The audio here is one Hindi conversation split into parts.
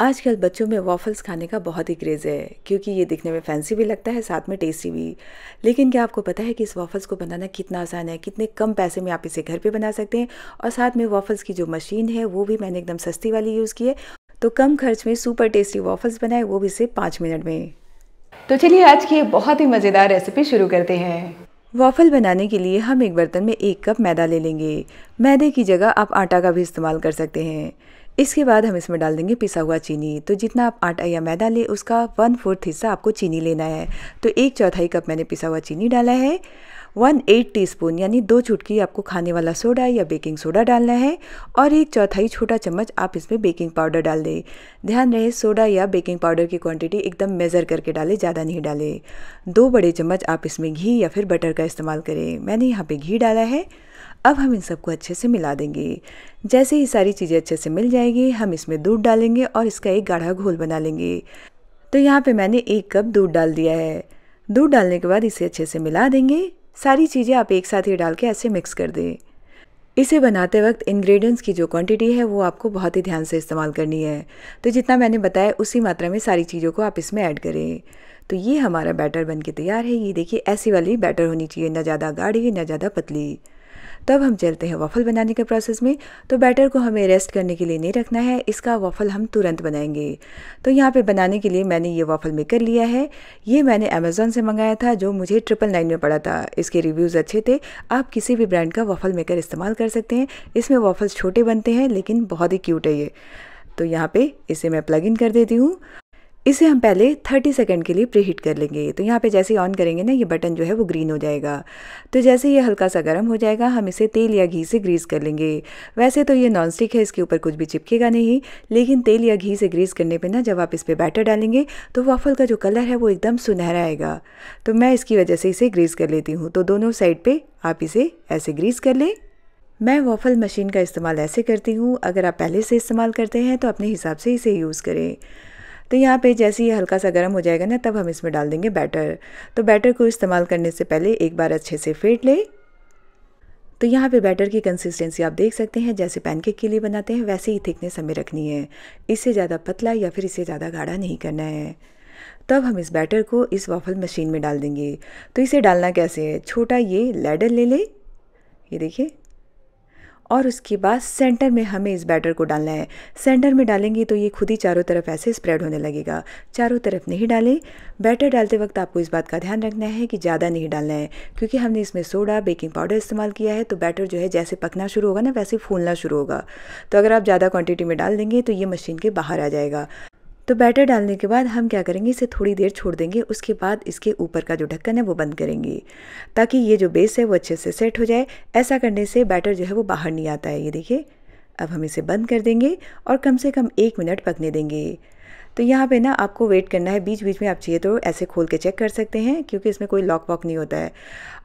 आजकल बच्चों में वॉफल्स खाने का बहुत ही क्रेज़ है क्योंकि ये दिखने में फैंसी भी लगता है साथ में टेस्टी भी लेकिन क्या आपको पता है कि इस वॉफल्स को बनाना कितना आसान है कितने कम पैसे में आप इसे घर पे बना सकते हैं और साथ में वॉफल्स की जो मशीन है वो भी मैंने एकदम सस्ती वाली यूज़ की है तो कम खर्च में सुपर टेस्टी वॉफल्स बनाए वो भी सिर्फ पाँच मिनट में तो चलिए आज की बहुत ही मज़ेदार रेसिपी शुरू करते हैं वॉफल बनाने के लिए हम एक बर्तन में एक कप मैदा ले लेंगे मैदे की जगह आप आटा का भी इस्तेमाल कर सकते हैं इसके बाद हम इसमें डाल देंगे पिसा हुआ चीनी तो जितना आप आटा या मैदा ले उसका वन फोर्थ हिस्सा आपको चीनी लेना है तो एक चौथाई कप मैंने पिसा हुआ चीनी डाला है वन एट टी स्पून यानी दो चुटकी आपको खाने वाला सोडा या बेकिंग सोडा डालना है और एक चौथाई छोटा चम्मच आप इसमें बेकिंग पाउडर डाल दें ध्यान रहे सोडा या बेकिंग पाउडर की क्वांटिटी एकदम मेज़र करके डालें ज़्यादा नहीं डालें दो बड़े चम्मच आप इसमें घी या फिर बटर का इस्तेमाल करें मैंने यहाँ पे घी डाला है अब हम इन सबको अच्छे से मिला देंगे जैसे ही सारी चीज़ें अच्छे से मिल जाएगी हम इसमें दूध डालेंगे और इसका एक गाढ़ा घोल बना लेंगे तो यहाँ पे मैंने एक कप दूध डाल दिया है दूध डालने के बाद इसे अच्छे से मिला देंगे सारी चीज़ें आप एक साथ ही डाल के ऐसे मिक्स कर दें इसे बनाते वक्त इंग्रेडिएंट्स की जो क्वांटिटी है वो आपको बहुत ही ध्यान से इस्तेमाल करनी है तो जितना मैंने बताया उसी मात्रा में सारी चीज़ों को आप इसमें ऐड करें तो ये हमारा बैटर बन के तैयार है ये देखिए ऐसी वाली बैटर होनी चाहिए ना ज़्यादा गाढ़ी ना ज़्यादा पतली तब हम चलते हैं वफ़ल बनाने के प्रोसेस में तो बैटर को हमें रेस्ट करने के लिए नहीं रखना है इसका वफ़ल हम तुरंत बनाएंगे तो यहाँ पे बनाने के लिए मैंने ये वफ़ल मेकर लिया है ये मैंने अमेज़ोन से मंगाया था जो मुझे ट्रिपल नाइन में पड़ा था इसके रिव्यूज़ अच्छे थे आप किसी भी ब्रांड का वफ़ल मेकर इस्तेमाल कर सकते हैं इसमें वफ़ल्स छोटे बनते हैं लेकिन बहुत ही क्यूट है ये तो यहाँ पर इसे मैं प्लग इन कर देती हूँ इसे हम पहले 30 सेकेंड के लिए प्रीहीट कर लेंगे तो यहाँ पे जैसे ही ऑन करेंगे ना ये बटन जो है वो ग्रीन हो जाएगा तो जैसे ये हल्का सा गर्म हो जाएगा हम इसे तेल या घी से ग्रीस कर लेंगे वैसे तो ये नॉन स्टिक है इसके ऊपर कुछ भी चिपकेगा नहीं लेकिन तेल या घी से ग्रीस करने पर ना जब आप इस पर बैटर डालेंगे तो वाफल का जो कलर है वो एकदम सुनहरा आएगा तो मैं इसकी वजह से इसे ग्रीस कर लेती हूँ तो दोनों साइड पर आप इसे ऐसे ग्रीस कर लें मैं वॉफल मशीन का इस्तेमाल ऐसे करती हूँ अगर आप पहले से इस्तेमाल करते हैं तो अपने हिसाब से इसे यूज़ करें तो यहाँ पे जैसे ही हल्का सा गर्म हो जाएगा ना तब हम इसमें डाल देंगे बैटर तो बैटर को इस्तेमाल करने से पहले एक बार अच्छे से फेंट लें तो यहाँ पे बैटर की कंसिस्टेंसी आप देख सकते हैं जैसे पैनकेक के लिए बनाते हैं वैसे ही थिकनेस हमें रखनी है इससे ज़्यादा पतला या फिर इससे ज़्यादा गाढ़ा नहीं करना है तब हम इस बैटर को इस वाफल मशीन में डाल देंगे तो इसे डालना कैसे है छोटा ये लैडर ले लें ये देखिए और उसके बाद सेंटर में हमें इस बैटर को डालना है सेंटर में डालेंगे तो ये खुद ही चारों तरफ ऐसे स्प्रेड होने लगेगा चारों तरफ नहीं डालें बैटर डालते वक्त आपको इस बात का ध्यान रखना है कि ज़्यादा नहीं डालना है क्योंकि हमने इसमें सोडा बेकिंग पाउडर इस्तेमाल किया है तो बैटर जो है जैसे पकना शुरू होगा ना वैसे फूलना शुरू होगा तो अगर आप ज़्यादा क्वान्टिटी में डाल देंगे तो ये मशीन के बाहर आ जाएगा तो बैटर डालने के बाद हम क्या करेंगे इसे थोड़ी देर छोड़ देंगे उसके बाद इसके ऊपर का जो ढक्कन है वो बंद करेंगे ताकि ये जो बेस है वो अच्छे से सेट हो जाए ऐसा करने से बैटर जो है वो बाहर नहीं आता है ये देखिए अब हम इसे बंद कर देंगे और कम से कम एक मिनट पकने देंगे तो यहाँ पे ना आपको वेट करना है बीच बीच में आप चाहिए तो ऐसे खोल के चेक कर सकते हैं क्योंकि इसमें कोई लॉक वॉक नहीं होता है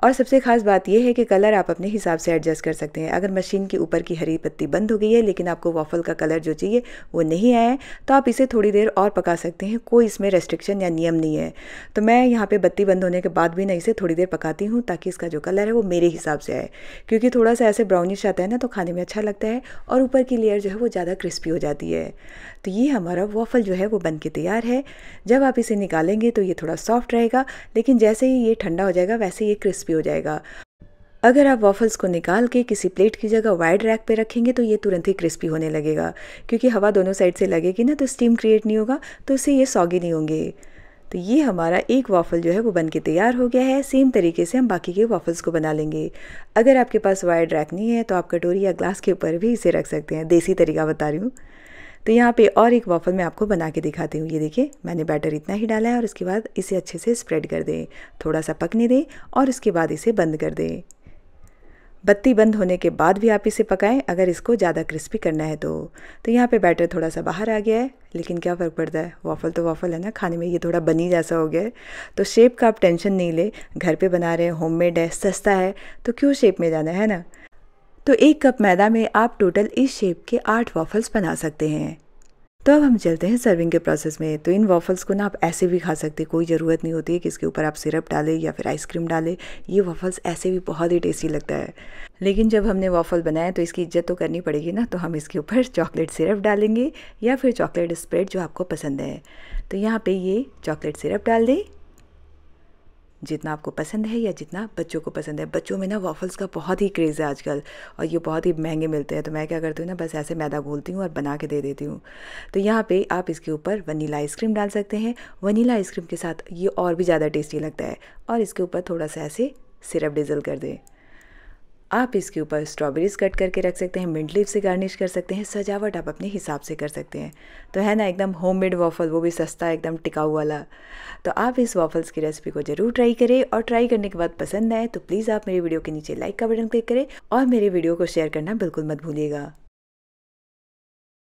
और सबसे ख़ास बात यह है कि कलर आप अपने हिसाब से एडजस्ट कर सकते हैं अगर मशीन के ऊपर की हरी पत्ती बंद हो गई है लेकिन आपको वॉफल का कलर जो चाहिए वो नहीं आया है तो आप इसे थोड़ी देर और पका सकते हैं कोई इसमें रेस्ट्रिक्शन या नियम नहीं है तो मैं यहाँ पर बत्ती बंद होने के बाद भी ना इसे थोड़ी देर पकाती हूँ ताकि इसका जो कलर है वो मेरे हिसाब से आए क्योंकि थोड़ा सा ऐसे ब्राउनिश आता है ना तो खाने में अच्छा लगता है और ऊपर की लेयर जो है वो ज़्यादा क्रिस्पी हो जाती है तो ये हमारा वॉफल जो है वो बन के तैयार है जब आप इसे निकालेंगे तो ये थोड़ा सॉफ्ट रहेगा लेकिन जैसे ही ये ठंडा हो जाएगा वैसे ये क्रिस्पी हो जाएगा अगर आप वॉफल्स को निकाल के किसी प्लेट की जगह वाइड रैक पे रखेंगे तो ये तुरंत ही क्रिस्पी होने लगेगा क्योंकि हवा दोनों साइड से लगेगी ना तो स्टीम क्रिएट नहीं होगा तो उससे ये सौगी नहीं होंगे तो ये हमारा एक वॉफल जो है वो बन के तैयार हो गया है सेम तरीके से हम बाकी के वॉफल्स को बना लेंगे अगर आपके पास वाइड रैक नहीं है तो आप कटोरी या ग्लास के ऊपर भी इसे रख सकते हैं देसी तरीका बता रही हूँ तो यहाँ पे और एक वॉफल मैं आपको बना के दिखाती हूँ ये देखिए मैंने बैटर इतना ही डाला है और उसके बाद इसे अच्छे से स्प्रेड कर दें थोड़ा सा पकने दें और उसके बाद इसे बंद कर दें बत्ती बंद होने के बाद भी आप इसे पकाएं अगर इसको ज़्यादा क्रिस्पी करना है तो तो यहाँ पे बैटर थोड़ा सा बाहर आ गया है लेकिन क्या फ़र्क पड़ता है वॉफल तो वॉफल है ना खाने में ये थोड़ा बनी जैसा हो गया है तो शेप का आप टेंशन नहीं ले घर पे बना रहे हैं होममेड है सस्ता है तो क्यों शेप में जाना है ना तो एक कप मैदा में आप टोटल इस शेप के आठ वॉफल्स बना सकते हैं तो अब हम चलते हैं सर्विंग के प्रोसेस में तो इन वॉफल्स को ना आप ऐसे भी खा सकते कोई ज़रूरत नहीं होती है कि इसके ऊपर आप सिरप डालें या फिर आइसक्रीम डालें ये वॉफल्स ऐसे भी बहुत ही टेस्टी लगता है लेकिन जब हमने वॉफल बनाया तो इसकी इज्जत तो करनी पड़ेगी ना तो हम इसके ऊपर चॉकलेट सिरप डालेंगे या फिर चॉकलेट स्प्रेड जो आपको पसंद है तो यहाँ पर ये चॉकलेट सिरप डाल दें जितना आपको पसंद है या जितना बच्चों को पसंद है बच्चों में ना वॉफल्स का बहुत ही क्रेज़ है आजकल और ये बहुत ही महंगे मिलते हैं तो मैं क्या करती हूँ ना बस ऐसे मैदा घोलती हूँ और बना के दे देती हूँ तो यहाँ पे आप इसके ऊपर वनीला आइसक्रीम डाल सकते हैं वनीला आइसक्रीम के साथ ये और भी ज़्यादा टेस्टी लगता है और इसके ऊपर थोड़ा सा ऐसे सिरप डिज़ल कर दें आप इसके ऊपर स्ट्रॉबेरीज कट करके रख सकते हैं मिंट लीव से गार्निश कर सकते हैं सजावट आप अपने हिसाब से कर सकते हैं तो है ना एकदम होम मेड वॉफल वो भी सस्ता एकदम टिकाऊ वाला तो आप इस वॉफल्स की रेसिपी को ज़रूर ट्राई करें और ट्राई करने के बाद पसंद आए तो प्लीज़ आप मेरे वीडियो के नीचे लाइक का बटन क्लिक करें और मेरे वीडियो को शेयर करना बिल्कुल मत भूलिएगा